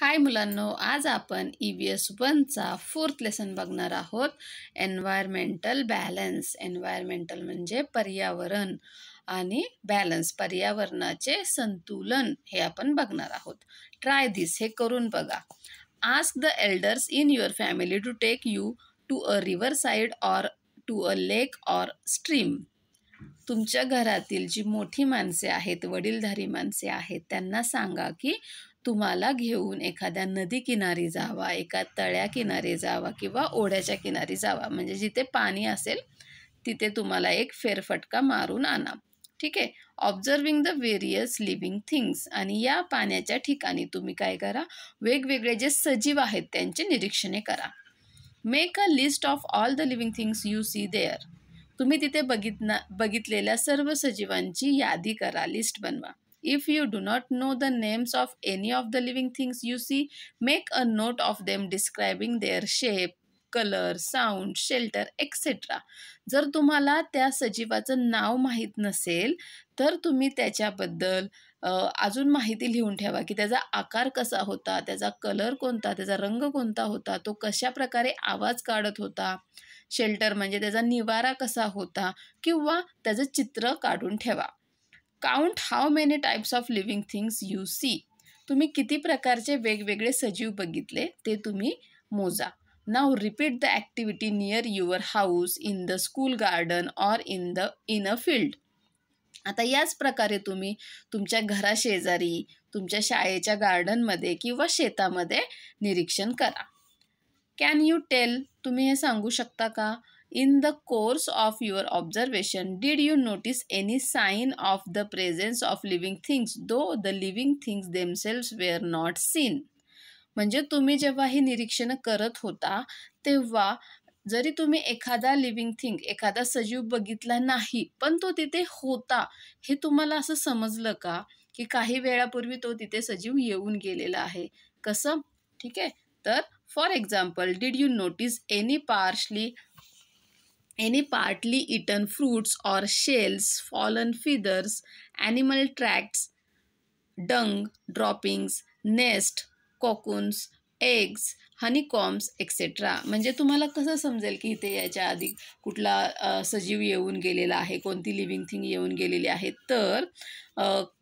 हाय मुलांनो आज आपण ई व्ही एस वनचा फोर्थ लेसन बघणार आहोत एन्व्हायरमेंटल बॅलन्स एन्व्हायरमेंटल म्हणजे पर्यावरण आणि बॅलन्स पर्यावरणाचे संतुलन हे आपण बघणार आहोत ट्राय दिस हे करून बघा ask the elders in your family to take you to a river side or to a lake or stream तुमच्या घरातील जी मोठी माणसे आहेत वडीलधारी माणसे आहेत त्यांना सांगा की तुम्हाला घेऊन एखाद्या नदी किनारी जावा एका तळ्या किनारी जावा किंवा ओढ्याच्या किनारी जावा म्हणजे जिथे पाणी असेल तिथे तुम्हाला एक फेरफटका मारून आणा ठीक आहे observing the various living things आणि या पाण्याच्या ठिकाणी तुम्ही काय करा वेगवेगळे जे सजीव आहेत त्यांचे निरीक्षणे करा make a list of all the living things you see there तुम्ही तिथे बघितना बघितलेल्या सर्व सजीवांची यादी करा लिस्ट बनवा If you do not know the names of any of the living things you see, make a note of them describing their shape, colour sound shelter etcetera जर तुम्हाला त्या सजीवाचं नाव माहीत नसेल तर तुम्ही त्याच्याबद्दल अजून माहिती लिहून ठेवा की त्याचा आकार कसा होता त्याचा कलर कोणता त्याचा रंग कोणता होता तो कशा प्रकारे आवाज काढत होता शेल्टर म्हणजे त्याचा निवारा कसा होता किंवा त्याचं चित्र काढून ठेवा count how many types of living things you see तुम्ही किती प्रकारचे वेगवेगळे सजीव बघितले ते तुम्ही मोजा now repeat the activity near your house in the school garden or in the in a field आता याच प्रकारे तुम्ही तुमच्या घराशेजारी तुमच्या शाळेच्या गार्डनमध्ये किंवा शेतामध्ये निरीक्षण करा कॅन यू टेल तुम्ही हे सांगू शकता का in the course of your observation did you notice any sign of the presence of living things though the living things themselves were not seen म्हणजे तुम्ही जेव्हा हे निरीक्षणं करत होता तेव्हा जरी तुम्ही एखादा लिव्हिंग थिंग एखादा सजीव बघितला नाही पण तो तिथे होता हे तुम्हाला असं समजलं का की काही वेळापूर्वी तो तिथे सजीव येऊन गेलेला आहे कसं ठीक आहे तर for example did you notice any partly any partly eaten fruits or shells fallen feathers animal tracks dung droppings nest cocoons, eggs honeycombs etcetera म्हणजे तुम्हाला कसं समजेल की इथे याच्या आधी कुठला सजीव येऊन गेलेला आहे कोणती लिव्हिंग थिंग येऊन गेलेली आहे तर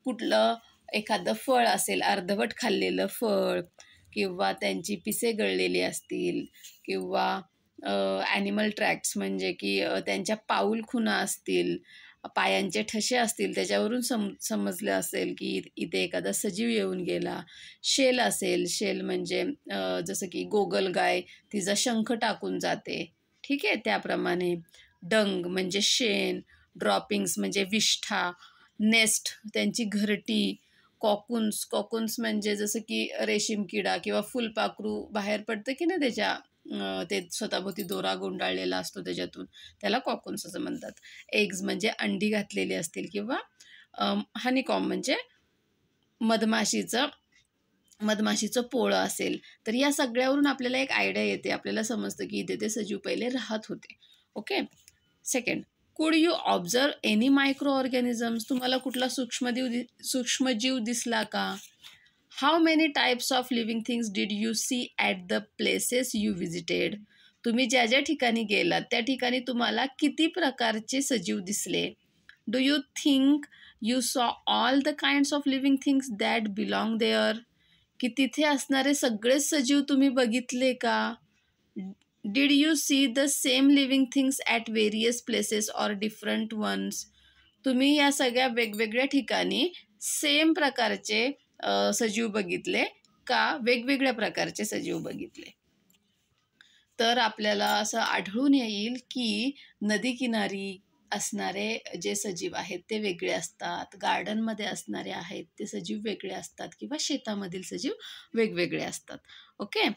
कुठलं एखादं फळ असेल अर्धवट खाल्लेलं फळ किंवा त्यांची पिसे गळलेली असतील किंवा ॲनिमल ट्रॅक्स म्हणजे की त्यांच्या पाऊल खुना असतील पायांचे ठसे असतील त्याच्यावरून सम समजलं असेल की इथे एखादा सजीव येऊन गेला शेल असेल शेल म्हणजे जसं की गाय तिचा शंख टाकून जाते ठीक आहे त्याप्रमाणे डंग म्हणजे शेण ड्रॉपिंग्स म्हणजे विष्ठा नेस्ट त्यांची घरटी कॉकुन्स कॉकुन्स म्हणजे जसं की रेशीम किडा किंवा फुलपाखरू बाहेर पडतं की ना त्याच्या ते स्वतःभोवती दोरा गुंडाळलेला असतो त्याच्यातून त्याला कॉकोन्स असं म्हणतात एग्ज म्हणजे अंडी घातलेली असतील किंवा हनीकॉम म्हणजे मधमाशीचं मधमाशीचं पोळं असेल तर या सगळ्यावरून आपल्याला एक आयडिया येते आपल्याला समजतं की इथे ते सजीव पहिले राहत होते okay second could you observe any micro organisms तुम्हाला कुठला सूक्ष्मदीव दि सूक्ष्मजीव दिसला का how many types of living things did you see at the places you visited तुम्ही ज्या ज्या ठिकाणी गेलात त्या ठिकाणी तुम्हाला किती प्रकारचे सजीव दिसले do you think you saw all the kinds of living things that belong there की तिथे असणारे सगळेच सजीव तुम्ही बघितले का did you see the same living things at various places or different ones तुम्ही या सगळ्या वेगवेगळ्या ठिकाणी सेम प्रकारचे सजीव बघितले का वेगवेगळ्या प्रकारचे सजीव बघितले तर आपल्याला असं आढळून येईल की नदीकिनारी असणारे जे सजीव आहेत ते वेगळे असतात गार्डनमध्ये असणारे आहेत ते सजीव वेगळे असतात किंवा शेतामधील सजीव वेगवेगळे असतात okay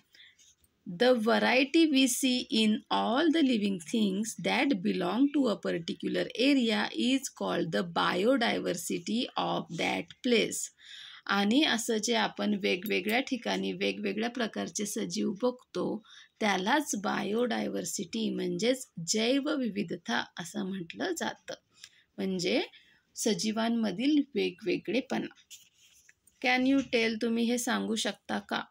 the variety we see in all the living things that belong to a particular area is called the biodiversity of that place आणि असं जे आपण वेगवेगळ्या ठिकाणी वेगवेगळ्या प्रकारचे सजीव बघतो त्यालाच बायोडायव्हर्सिटी म्हणजेच जैवविविधता असं म्हटलं जातं म्हणजे सजीवांमधील वेगवेगळेपणा कॅन यू टेल तुम्ही हे सांगू शकता का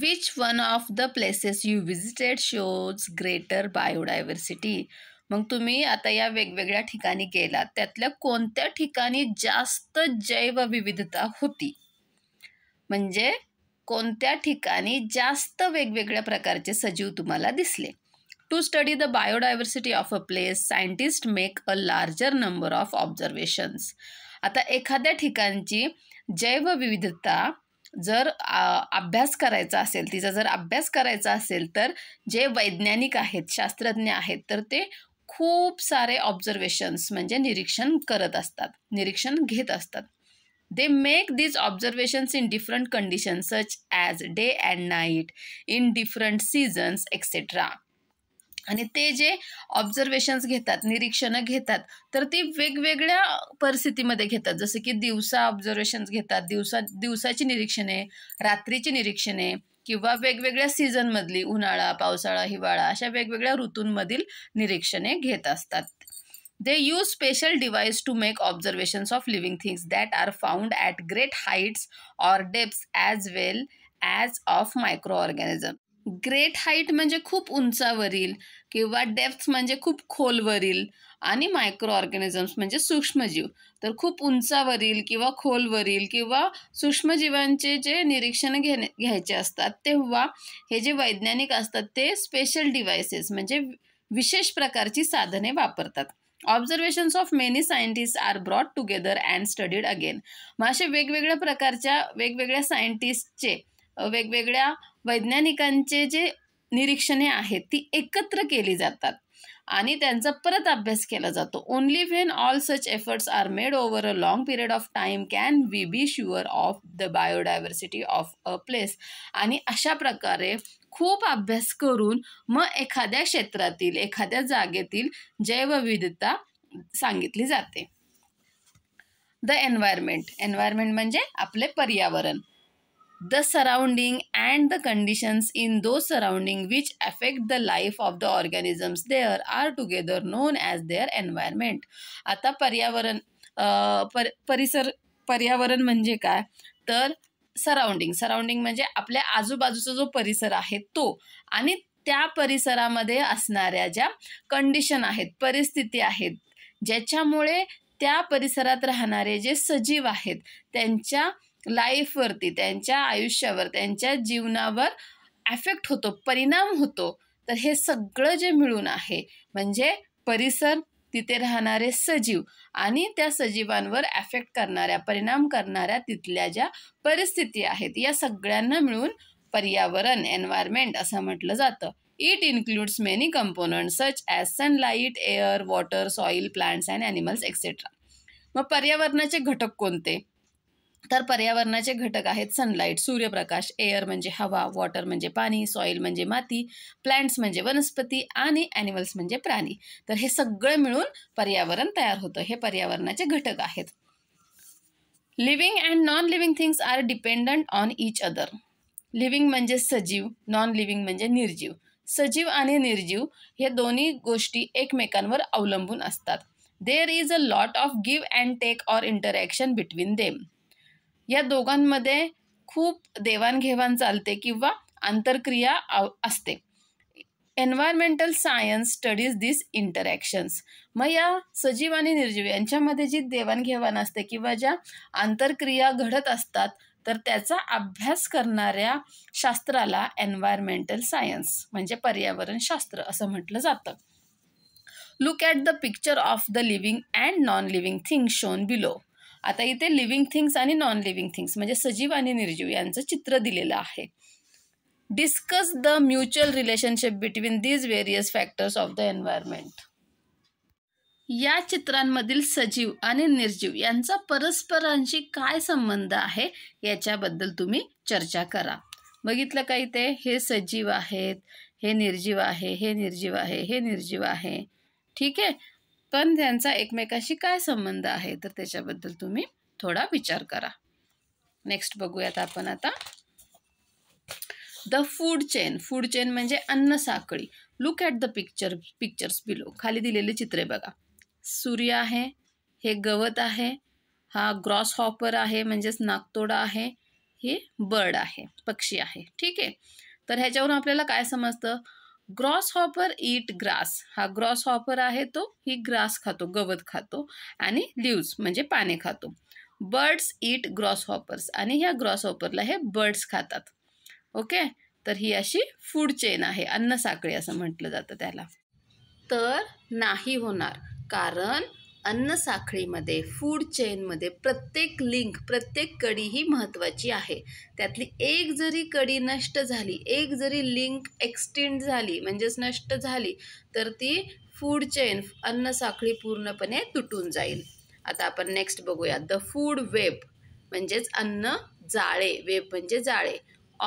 which one of the places you visited shows greater biodiversity मग तुम्ही आता या वेगवेगळ्या ठिकाणी गेलात त्यातल्या कोणत्या ठिकाणी जास्त जैवविविधता होती म्हणजे कोणत्या ठिकाणी जास्त वेगवेगळ्या प्रकारचे सजीव तुम्हाला दिसले to study the biodiversity of a place scientist make a larger number of observations आता एखाद्या ठिकाणची जैवविविधता जर अभ्यास करायचा असेल तिचा जर अभ्यास करायचा असेल तर जे वैज्ञानिक आहेत शास्त्रज्ञ आहेत तर ते खूप सारे ऑब्झर्वेशन्स म्हणजे निरीक्षण करत असतात निरीक्षण घेत असतात they make these observations in different condition such as day and night in different seasons etcetera आणि ते जे ऑब्झर्वेशन्स घेतात निरीक्षणं घेतात तर ती वेगवेगळ्या परिस्थितीमध्ये घेतात जसं की दिवसा ऑब्झर्वेशन्स घेतात दिवसा दिवसाची निरीक्षणे रात्रीची निरीक्षणे किंवा वेगवेगळ्या सीझनमधली उन्हाळा पावसाळा हिवाळा अशा वेगवेगळ्या ऋतूंमधील निरीक्षणे घेत असतात they use special device to make observations of living things that are found at great heights or depths as well as of micro organism great height म्हणजे खूप उंचावरील किंवा डेप्थ म्हणजे खूप खोलवरील आणि मायक्रो ऑर्गॅनिझम्स म्हणजे सूक्ष्मजीव तर खूप उंचावरील किंवा खोलवरील किंवा सूक्ष्मजीवांचे जे निरीक्षण घेणे घ्यायचे असतात तेव्हा हे जे वैज्ञानिक असतात ते स्पेशल डिव्हायसेस म्हणजे विशेष प्रकारची साधने वापरतात observations of many scientist are brought together and studied again मग असे वेगवेगळ्या प्रकारच्या वेगवेगळ्या सायंटिस्टचे वेगवेगळ्या वैज्ञानिकांचे जे निरीक्षणे आहेत ती एकत्र केली जातात आणि त्यांचा परत अभ्यास केला जातो only when all such efforts are made over a long period of time can we be sure of the biodiversity of a place आणि अशा प्रकारे खूप अभ्यास करून मग एखाद्या क्षेत्रातील एखाद्या जागेतील जैवविविधता सांगितली जाते द एन्व्हायरमेंट एन्व्हायरमेंट म्हणजे आपले पर्यावरण the surrounding and the conditions in those surrounding which affect the life of the organisms there are together known as their environment आता पर्यावरण पर परिसर पर्यावरण म्हणजे काय तर सराउंडिंग सराउंडिंग म्हणजे आपल्या आजूबाजूचा जो परिसर आहे तो आणि त्या परिसरामध्ये असणाऱ्या ज्या कंडिशन आहेत परिस्थिती आहेत ज्याच्यामुळे त्या परिसरात राहणारे जे सजीव आहेत त्यांच्या लाईफवरती त्यांच्या आयुष्यावर त्यांच्या जीवनावर ॲफेक्ट होतो परिणाम होतो तर हे सगळं जे मिळून आहे म्हणजे परिसर तिथे राहणारे सजीव आणि त्या सजीवांवर ॲफेक्ट करणाऱ्या परिणाम करणाऱ्या तिथल्या ज्या परिस्थिती आहेत या सगळ्यांना मिळून पर्यावरण एन्व्हायरमेंट असं म्हटलं जातं it includes many component such as sunlight air water soil plants and animals etcetera मग पर्यावरणाचे घटक कोणते तर पर्यावरणाचे घटक आहेत सनलाईट सूर्यप्रकाश एअर म्हणजे हवा वॉटर म्हणजे पाणी सॉइल म्हणजे माती प्लांट्स म्हणजे वनस्पती आणि ॲनिमल्स म्हणजे प्राणी तर हे सगळं मिळून पर्यावरण तयार होतं हे पर्यावरणाचे घटक आहेत living and non living things are dependent on each other living म्हणजे सजीव नॉन लिव्हिंग म्हणजे निर्जीव सजीव आणि निर्जीव हे दोन्ही गोष्टी एकमेकांवर अवलंबून असतात there is a lot of give and take or interaction between them या दोघांमध्ये खूप देवाणघेवाण चालते किंवा आंतरक्रिया असते environmental science studies this interactions मग या सजीव आणि निर्जीव यांच्यामध्ये जी देवाणघेवाण असते किंवा ज्या आंतरक्रिया घडत असतात तर त्याचा अभ्यास करणाऱ्या शास्त्राला एन्व्हायरमेंटल सायन्स म्हणजे पर्यावरणशास्त्र असं म्हटलं जातं look at the picture of the living and non living thing shown below आता इथे लिव्हिंग थिंग्स आणि नॉन लिव्हिंग थिंग्स म्हणजे सजीव आणि निर्जीव यांचं चित्र दिलेलं आहे discuss the mutual relationship between these various factors of the environment या चित्रांमधील सजीव आणि निर्जीव यांचा परस्परांशी काय संबंध आहे याच्याबद्दल तुम्ही चर्चा करा बघितलं का इथे हे सजीव आहेत हे निर्जीव आहे हे निर्जीव आहे हे निर्जीव आहे ठीक आहे पण त्यांचा एकमेकाशी काय संबंध आहे तर त्याच्याबद्दल तुम्ही थोडा विचार करा नेक्स्ट बघूयात आपण आता the food chain food chain म्हणजे अन्न साखळी look at the picture pictures below खाली दिलेली चित्रे बघा सूर्य आहे हे गवत आहे हा ग्रॉस हॉपर आहे म्हणजेच नागतोडा आहे हे बर्ड आहे पक्षी आहे ठीक आहे तर ह्याच्यावरून आपल्याला काय समजतं ग्रॉस हॉपर ईट ग्रास हा ग्रॉस हॉपर आहे तो ही ग्रास खातो गवत खातो आणि लिव्ज म्हणजे पाने खातो बर्ड्स ईट ग्रॉस हॉपर्स आणि ह्या ग्रॉस हॉपरला हे बर्ड्स खातात ओके तर ही अशी फूड चेन आहे अन्न साखळी असं म्हटलं जातं त्याला तर नाही होणार कारण अन्नसाखळीमध्ये फूड चेनमध्ये प्रत्येक लिंक प्रत्येक कडी ही महत्त्वाची आहे त्यातली एक जरी कडी नष्ट झाली एक जरी लिंक एक्सटेंड झाली म्हणजेच नष्ट झाली तर ती फूड चेन अन्नसाखळी पूर्णपणे तुटून जाईल आता आपण नेक्स्ट बघूया द फूड वेब म्हणजेच अन्न जाळे वेब म्हणजे जाळे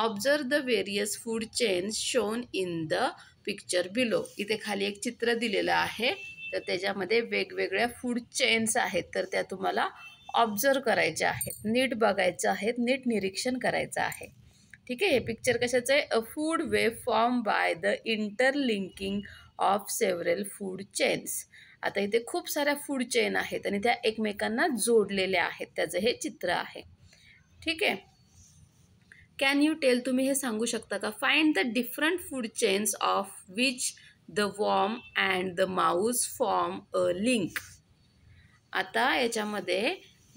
observe the various food chains shown in the picture below इथे खाली एक चित्र दिलेलं आहे तर त्याच्यामध्ये वेगवेगळ्या फूड चेन्स आहेत तर त्या तुम्हाला ऑब्झर्व करायच्या आहेत नीट बघायचं आहेत नीट निरीक्षण करायचं आहे ठीक आहे हे पिक्चर कशाचं आहे a food web form by the interlinking of several food chains आता इथे खूप साऱ्या फूड चेन आहेत आणि त्या एकमेकांना जोडलेल्या आहेत त्याचं हे चित्र आहे ठीक आहे कॅन यू टेल तुम्ही हे सांगू शकता का find the different food chains of which the worm and the mouse form a link आता याच्यामध्ये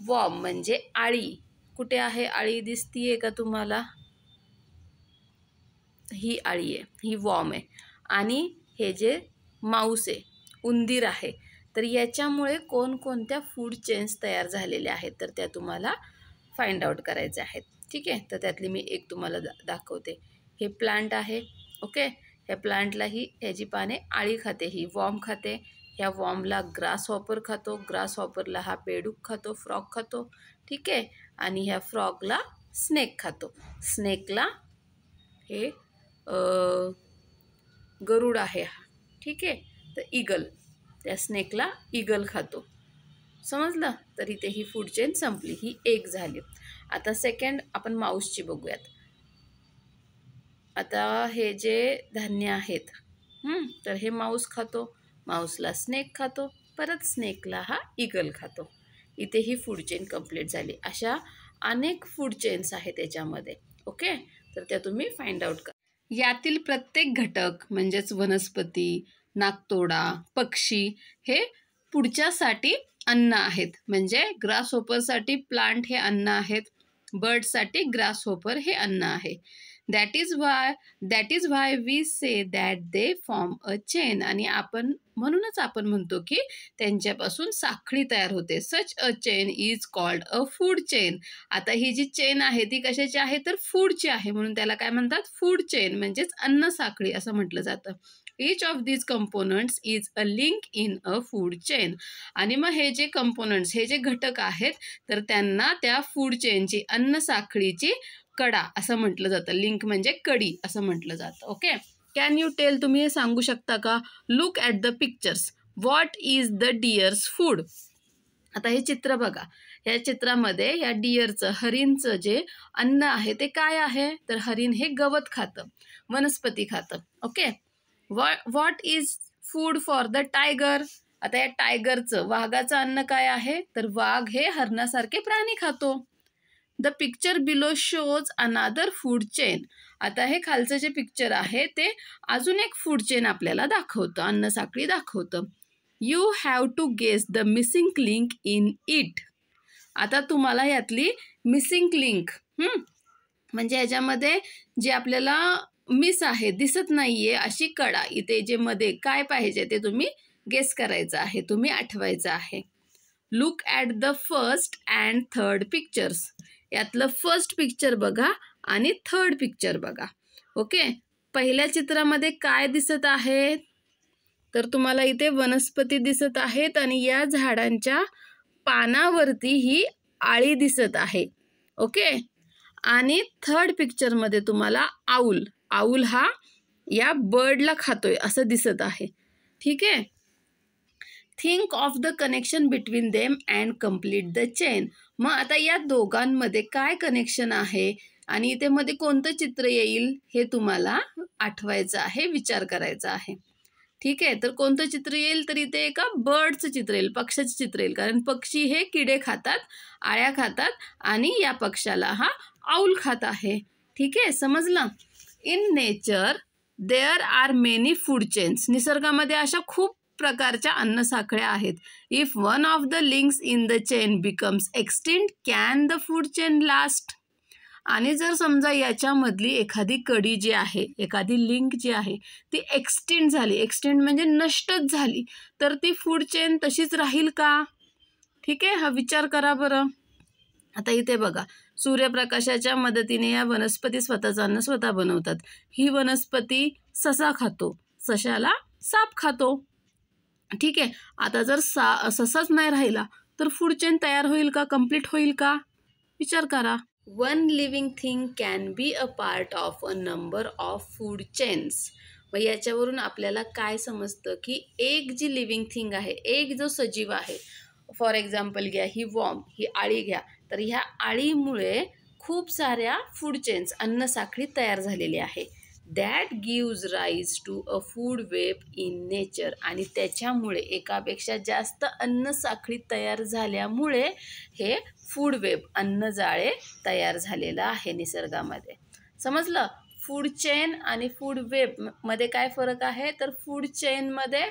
वॉम म्हणजे आळी कुठे आहे आळी दिसती आहे का तुम्हाला ही आळी आहे ही वॉम आहे आणि हे जे माऊस आहे उंदीर आहे तर याच्यामुळे कोणकोणत्या फूड चेन्स तयार झालेल्या आहेत तर त्या तुम्हाला फाइंड आउट करायच्या आहेत ठीक आहे तर त्यातली मी एक तुम्हाला दा दाखवते हे प्लांट आहे ओके ह्या प्लांटला ही ह्याची पाने आळी खाते ही वॉम खाते ह्या वॉमला ग्रास हॉपर खातो ग्रास हॉपरला हा पेडूक खातो फ्रॉक खातो ठीक आहे आणि ह्या फ्रॉकला स्नेक खातो स्नेकला हे गरुड आहे हा ठीक आहे तर इगल त्या स्नेकला इगल खातो समजलं तर इथे ही फूड चेन संपली ही एक झाली आता सेकंड आपण माऊसची बघूयात आता हे जे धान्य आहेत तर हे माऊस खातो माऊसला स्नेक खातो परत स्नेकला हा इगल खातो इथे ही फूड चेन कंप्लीट झाली अशा अनेक फूड चेन्स आहेत त्याच्यामध्ये ओके तर त्या तुम्ही फाइंड आउट करा यातील प्रत्येक घटक म्हणजेच वनस्पती नागतोडा पक्षी हे पुढच्यासाठी अन्न आहेत म्हणजे ग्रास होपरसाठी प्लांट हे अन्न आहेत बर्डसाठी ग्रास होपर हे अन्न आहे that is why that is why we say that they form a chain आणि आपण म्हणूनच आपण म्हणतो की त्यांच्यापासून साखळी तयार होते such a chain is called a food chain आता ही जी चेन आहे ती कशाची आहे तर फूडची आहे म्हणून त्याला काय म्हणतात फूड चेन म्हणजेच अन्न साखळी असं म्हटलं जातं each of these components is a link in a food chain आणि मग हे जे कंपोनंट्स हे जे घटक आहेत तर त्यांना त्या फूड चेनची अन्न साखळीची कडा असं म्हटलं जातं लिंक म्हणजे कडी असं म्हटलं जातं ओके कॅन यू टेल तुम्ही हे सांगू शकता का look at the pictures what is the deer's food आता हे चित्र बघा या चित्रामध्ये या डियरचं हरिणचं जे अन्न आहे ते काय आहे तर हरिण हे गवत खातं वनस्पती खातं okay what is food for the tiger आता या टायगरचं वाघाचं अन्न काय आहे तर वाघ हे हरणासारखे प्राणी खातो the picture below shows another food chain आता हे खालचं जे पिक्चर आहे ते अजून एक फूड चेन आपल्याला दाखवतं अन्नसाखळी दाखवतं you have to guess the missing link in it आता तुम्हाला यातली मिसिंग लिंक म्हणजे याच्यामध्ये जे आपल्याला मिस आहे दिसत नाही आहे अशी कडा इथे जे मध्ये काय पाहिजे ते तुम्ही गेस करायचं आहे तुम्ही आठवायचं आहे look at the first and third pictures यातलं फर्स्ट पिक्चर बघा आणि थर्ड पिक्चर बघा ओके पहिल्या चित्रामध्ये काय दिसत आहे तर तुम्हाला इथे वनस्पती दिसत आहेत आणि या झाडांच्या पानावरती ही आळी दिसत आहे ओके आणि थर्ड पिक्चरमध्ये तुम्हाला आऊल आऊल हा या बर्डला खातोय असं दिसत आहे ठीक आहे think of the connection between them and complete the chain मग आता या दोघांमध्ये काय कनेक्शन आहे आणि इथे मध्ये कोणतं चित्र येईल हे तुम्हाला आठवायचं आहे विचार करायचा आहे ठीक आहे तर कोणतं चित्र येईल तर इथे एका बर्डचं चित्र येईल पक्ष्याचं चित्र येईल कारण पक्षी हे किडे खातात आळ्या खातात आणि या पक्षाला हा आऊल खात आहे ठीक आहे समजलं in nature there are many food chains निसर्गामध्ये अशा खूप प्रकारच्या अन्नसाखळ्या आहेत if one of the links in the chain becomes extend can the food chain last आणि जर समजा याच्यामधली एखादी कडी जी आहे एखादी लिंक जी आहे ती एक्सटेंड झाली एक्सटेंड म्हणजे नष्टच झाली तर ती फूड चेन तशीच राहील का ठीक आहे हा विचार करा बरं आता इथे बघा सूर्यप्रकाशाच्या मदतीने या वनस्पती स्वतःचं अन्न स्वतः बनवतात ही वनस्पती ससा खातो सशाला साप खातो ठीक आहे आता जर सा ससाच नाही राहिला तर फूड चेन तयार होईल का कम्प्लीट होईल का विचार करा one living thing can be a part of a number of food chains मग याच्यावरून आपल्याला काय समजतं की एक जी लिव्हिंग थिंग आहे एक जो सजीव आहे फॉर एक्झाम्पल घ्या ही वॉम ही आळी घ्या तर ह्या आळीमुळे खूप साऱ्या फूड चेन्स अन्नसाखळी तयार झालेली आहे that gives rise to a food web in nature आणि त्याच्यामुळे एकापेक्षा जास्त अन्न साखळी तयार झाल्यामुळे हे फूड वेब जाळे तयार झालेलं आहे निसर्गामध्ये समजलं फूड चेन आणि फूड वेब मध्ये काय फरक आहे तर फूड चेनमध्ये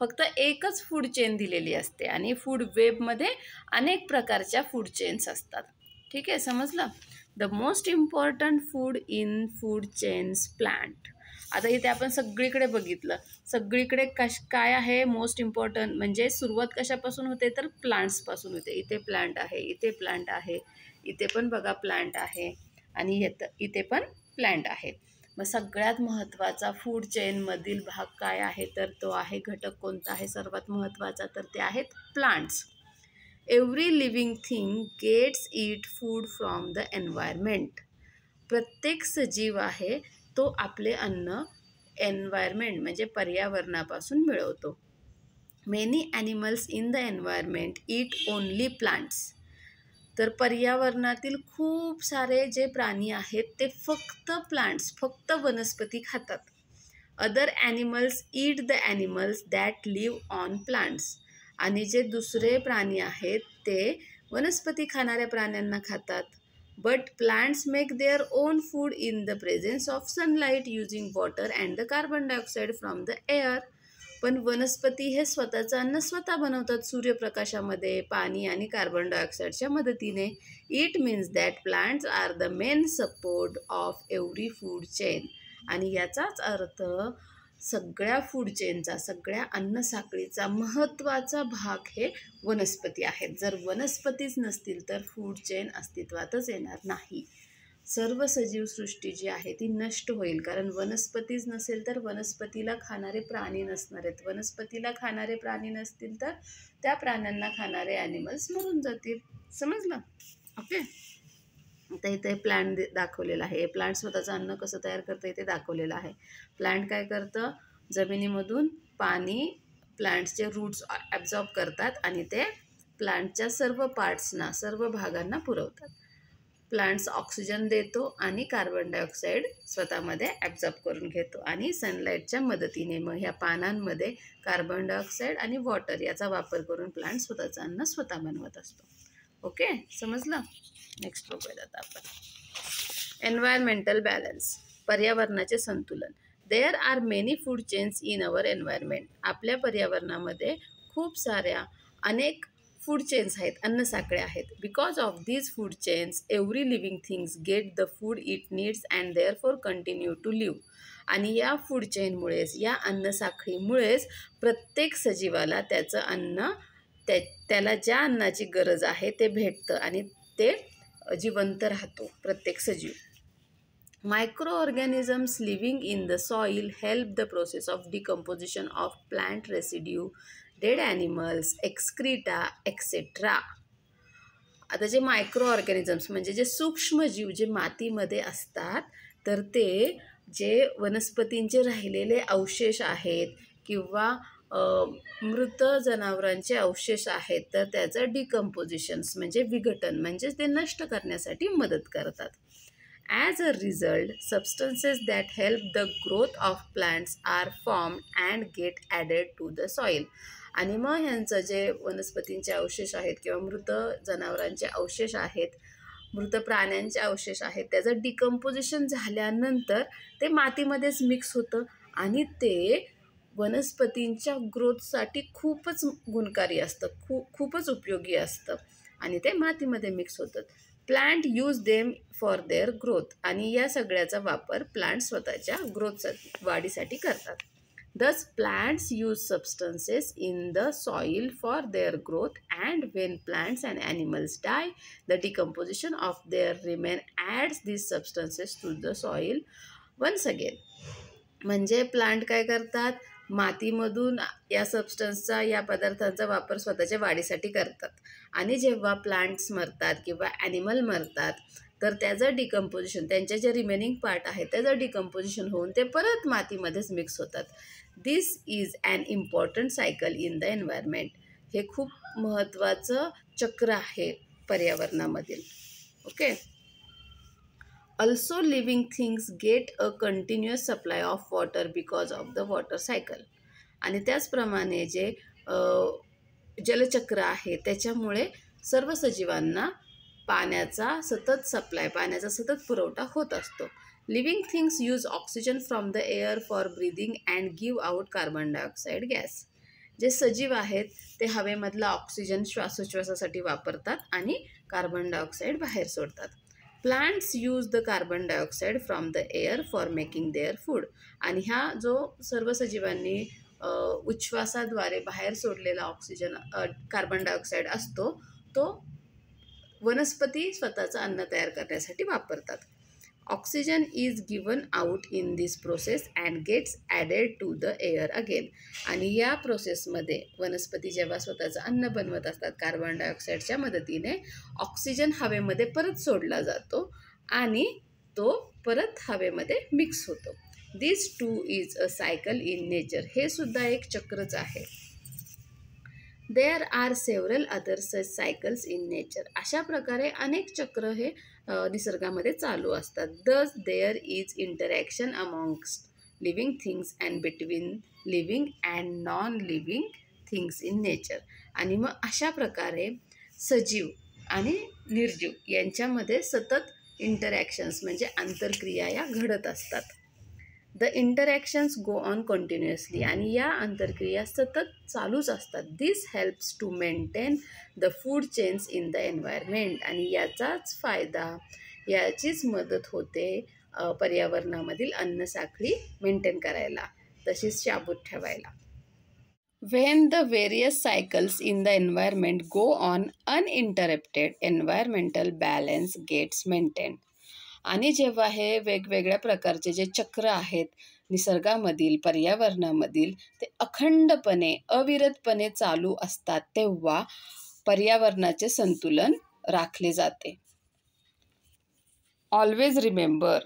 फक्त एकच फूड चेन दिलेली असते आणि फूड वेबमध्ये अनेक प्रकारच्या फूड चेन्स असतात ठीक आहे समजलं the most important food in food chains plant आता इथे आपण सगळीकडे बघितलं सगळीकडे कश काय आहे मोस्ट इम्पॉर्टंट म्हणजे सुरुवात कशापासून होते तर प्लांट्सपासून होते इथे प्लांट आहे इथे प्लांट आहे इथे पण बघा प्लांट आहे आणि येत इथे पण प्लांट आहे मग सगळ्यात महत्त्वाचा फूड चेनमधील भाग काय आहे तर तो आहे घटक कोणता आहे सर्वात महत्त्वाचा तर ते आहेत plants every living thing gets it food from the environment प्रत्येक सजीव आहे तो आपले अन्न एन्व्हायरमेंट म्हणजे पर्यावरणापासून मिळवतो many animals in the environment eat only plants तर पर्यावरणातील खूप सारे जे प्राणी आहेत ते फक्त प्लांट्स फक्त वनस्पती खातात other animals eat the animals that live on plants आणि जे दुसरे प्राणी आहेत ते वनस्पती खाणाऱ्या प्राण्यांना खातात but plants make their own food in the presence of sunlight using water and the carbon dioxide from the air पण वनस्पती हे स्वतःचं अन्न स्वतः बनवतात सूर्यप्रकाशामध्ये पाणी आणि कार्बन डायऑक्साईडच्या मदतीने it means that plants are the main support of every food chain आणि याचाच अर्थ सगळ्या फूड चेनचा सगळ्या अन्नसाखळीचा महत्त्वाचा भाग हे वनस्पती आहेत जर वनस्पतीच नसतील तर फूड चेन अस्तित्वातच येणार नाही सर्व सजीव सृष्टी जी आहे ती नष्ट होईल कारण वनस्पतीच नसेल तर वनस्पतीला खाणारे प्राणी नसणार आहेत वनस्पतीला खाणारे प्राणी नसतील तर त्या प्राण्यांना खाणारे ॲनिमल्स मरून जातील समजलं ओके आता इथे प्लांट दाखवलेला आहे प्लांट स्वतःचं अन्न कसं तयार करतं इथे दाखवलेलं आहे प्लांट काय करतं जमिनीमधून पाणी प्लांट्सचे रूट्स ॲब्झॉर्ब करतात आणि ते प्लांटच्या सर्व पार्ट्सना सर्व भागांना पुरवतात प्लांट्स ऑक्सिजन देतो आणि कार्बन डायऑक्साईड स्वतःमध्ये ॲब्झॉर्ब करून घेतो आणि सनलाईटच्या मदतीने मग ह्या पानांमध्ये कार्बन डायऑक्साईड आणि वॉटर याचा वापर करून प्लांट स्वतःचं अन्न स्वतः बनवत असतो ओके समजलं नेक्स्ट बघूयात आता आपण एन्व्हायरमेंटल बॅलन्स पर्यावरणाचे संतुलन there are many food chains in our environment आपल्या पर्यावरणामध्ये खूप साऱ्या अनेक फूड चेन्स आहेत अन्नसाखळे आहेत because of these food chains every living things get the food it needs and therefore continue to live आणि या फूड चेनमुळेच या अन्नसाखळीमुळेच प्रत्येक सजीवाला त्याचं अन्न त्या त्याला ज्या अन्नाची गरज आहे ते भेटतं आणि ते जिवंत राहतो प्रत्येक सजीव micro organisms living in the soil help the process of decomposition of plant residue dead animals excreta etcetera आता जे मायक्रो ऑर्गॅनिझम्स म्हणजे जे सूक्ष्मजीव जे मातीमध्ये असतात तर ते जे वनस्पतींचे राहिलेले अवशेष आहेत किंवा मृत जनावरांचे अवशेष आहेत तर त्याचं डिकम्पोजिशन्स म्हणजे विघटन म्हणजेच ते नष्ट करण्यासाठी मदत करतात as a result substances that help the growth of plants are form and get added to the soil आणि मग ह्यांचं जे वनस्पतींचे अवशेष आहेत किंवा मृत जनावरांचे अवशेष आहेत मृत प्राण्यांचे अवशेष आहेत त्याचं डिकम्पोजिशन झाल्यानंतर ते मातीमध्येच मिक्स होतं आणि ते वनस्पतींच्या ग्रोथसाठी खूपच गुणकारी असतं खू खूपच उपयोगी असतं आणि ते मातीमध्ये मिक्स होतात plant use them for their growth आणि या सगळ्याचा वापर प्लांट स्वतःच्या ग्रोथसाठी वाढीसाठी करतात thus plants use substances in the soil for their growth and when plants and animals die the decomposition of their remain adds this substances to the soil once again म्हणजे plant काय करतात मातीमधून या सबस्टन्सचा या पदार्थांचा वापर स्वतःच्या वाढीसाठी करतात आणि जेव्हा प्लांट्स मरतात किंवा ॲनिमल मरतात तर त्याचं डिकम्पोजिशन त्यांचे जे रिमेनिंग पार्ट आहे त्याचं डिकम्पोजिशन होऊन ते परत मातीमध्येच मिक्स होतात this is an important cycle in the environment हे खूप महत्त्वाचं चक्र आहे पर्यावरणामधील okay also living things get a continuous supply of water because of the water cycle आणि त्याचप्रमाणे जे जलचक्र आहे त्याच्यामुळे सर्व सजीवांना पाण्याचा सतत सप्लाय पाण्याचा सतत पुरवठा होत असतो living things use oxygen from the air for breathing and give out carbon dioxide gas जे सजीव आहेत ते हवेमधला ऑक्सिजन श्वासोच्छ्वासासाठी वापरतात आणि कार्बन डायऑक्साईड बाहेर सोडतात plants use the carbon dioxide from the air for making their food आणि ह्या जो सर्व सजीवांनी उच्छ्वासाद्वारे बाहेर सोडलेला ऑक्सिजन कार्बन डायऑक्साईड असतो तो वनस्पती स्वतःचं अन्न तयार करण्यासाठी वापरतात oxygen is given out in this process and gets added to the air again आणि या प्रोसेसमध्ये वनस्पती जेव्हा स्वतःचं अन्न बनवत असतात कार्बन डायऑक्साईडच्या मदतीने ऑक्सिजन हवेमध्ये परत सोडला जातो आणि तो परत हवेमध्ये मिक्स होतो this too is a cycle in nature हे सुद्धा एक चक्रच आहे there are several other such cycles in nature अशा प्रकारे अनेक चक्र हे निसर्गामध्ये चालू असतात thus there is interaction amongst living things and between living and non living things in nature आणि मग अशा प्रकारे सजीव आणि निर्जीव यांच्यामध्ये सतत इंटरॅक्शन्स म्हणजे आंतरक्रिया या घडत असतात the interactions go on continuously आणि या अंतरक्रिया सतत चालूच असतात this helps to maintain the food chains in the environment आणि याचाच फायदा याचीच मदत होते पर्यावरणामधील अन्नसाखळी मेंटेन करायला तशीच शाबूत ठेवायला when the various cycles in the environment go on uninterrupted environmental balance gets maintained आणि जेव्हा हे वेगवेगळ्या प्रकारचे जे चक्र आहेत निसर्गामधील पर्यावरणामधील ते अखंडपणे अविरतपणे चालू असतात तेव्हा पर्यावरणाचे संतुलन राखले जाते always remember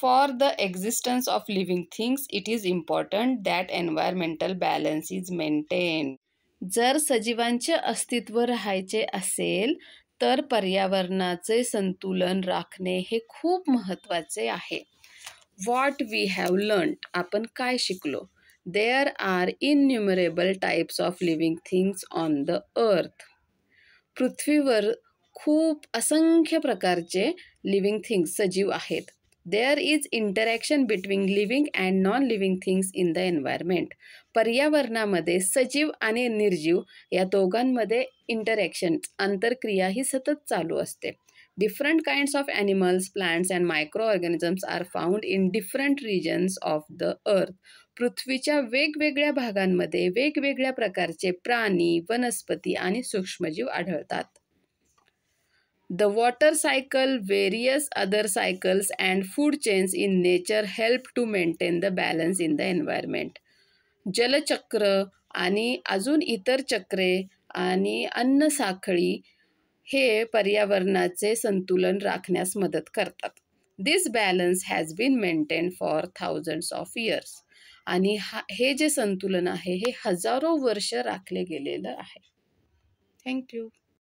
for the existence of living things it is important that environmental balance is maintain जर सजीवांचे अस्तित्व राहायचे असेल तर पर्यावरणाचे संतुलन राखणे हे खूप महत्त्वाचे आहे वॉट वी हॅव लर्न्ड आपण काय शिकलो there are innumerable types of living things on the earth पृथ्वीवर खूप असंख्य प्रकारचे लिव्हिंग थिंग्स सजीव आहेत there is interaction between living and non living things in the environment पर्यावरणामध्ये सजीव आणि निर्जीव या दोघांमध्ये इंटरॅक्शन अंतरक्रिया ही सतत चालू असते different kinds of animals plants and micro organisms are found in different regions of the earth पृथ्वीच्या वेगवेगळ्या भागांमध्ये वेगवेगळ्या प्रकारचे प्राणी वनस्पती आणि सूक्ष्मजीव आढळतात the water cycle various other cycles and food chains in nature help to maintain the balance in the environment जलचक्र आणि अजून इतर चक्रे आणि अन्न साखळी हे पर्यावरणाचे संतुलन राखण्यास मदत करतात this balance has been maintain for thousands of years आणि हा हे जे संतुलन आहे हे हजारो वर्ष राखले गेलेलं आहे थँक्यू